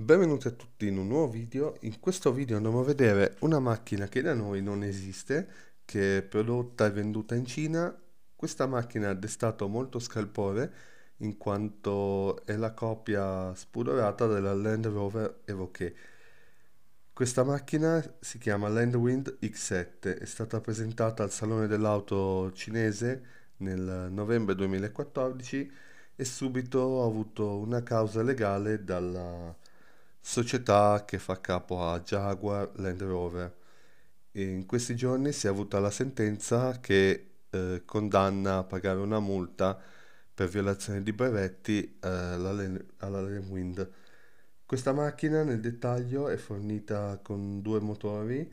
Benvenuti a tutti in un nuovo video, in questo video andiamo a vedere una macchina che da noi non esiste, che è prodotta e venduta in Cina. Questa macchina ha destato molto scalpore in quanto è la copia spudorata della Land Rover Evoque. Questa macchina si chiama Landwind X7, è stata presentata al Salone dell'Auto cinese nel novembre 2014 e subito ha avuto una causa legale dalla società che fa capo a Jaguar Land Rover. in questi giorni si è avuta la sentenza che eh, condanna a pagare una multa per violazione di brevetti eh, alla, Len- alla Questa macchina nel dettaglio è fornita con due motori,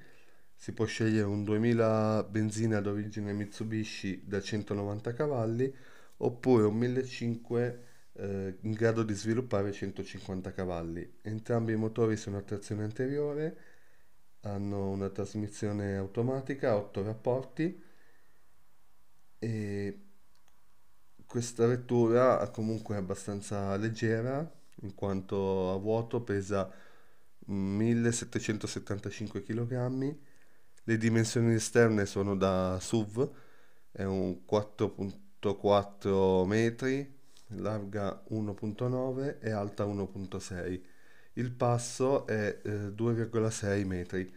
si può scegliere un 2000 benzina d'origine Mitsubishi da 190 cavalli oppure un 1500 eh, in grado di sviluppare 150 cavalli. Entrambi i motori sono a trazione anteriore, hanno una trasmissione automatica, 8 rapporti e questa vettura è comunque abbastanza leggera in quanto a vuoto pesa 1775 mm, kg le dimensioni esterne sono da SUV è un 4.4 metri larga 1.9 e alta 1.6. Il passo è eh, 2,6 metri.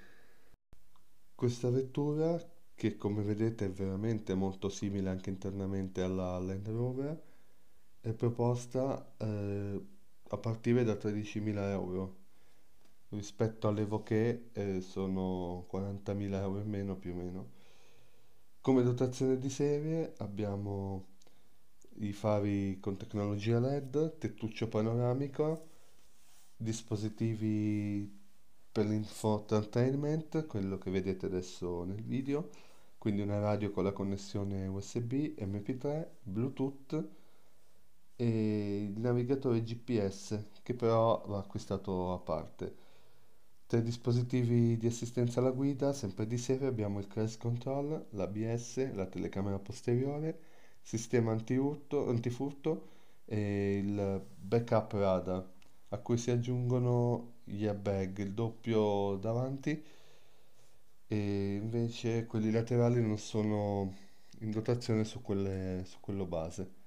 Questa vettura, che come vedete è veramente molto simile anche internamente alla Land Rover, è proposta eh, a partire da 13.000 euro. Rispetto alle Voquet eh, sono 40.000 euro in meno più o meno. Come dotazione di serie abbiamo i fari con tecnologia LED, tettuccio panoramico, dispositivi per l'infotainment, quello che vedete adesso nel video, quindi una radio con la connessione USB, MP3, Bluetooth e il navigatore GPS che però va acquistato a parte. Tre dispositivi di assistenza alla guida, sempre di serie abbiamo il crash control, l'ABS, la telecamera posteriore sistema antiurto, antifurto e il backup radar, a cui si aggiungono gli airbag, il doppio davanti e invece quelli laterali non sono in dotazione su, quelle, su quello base.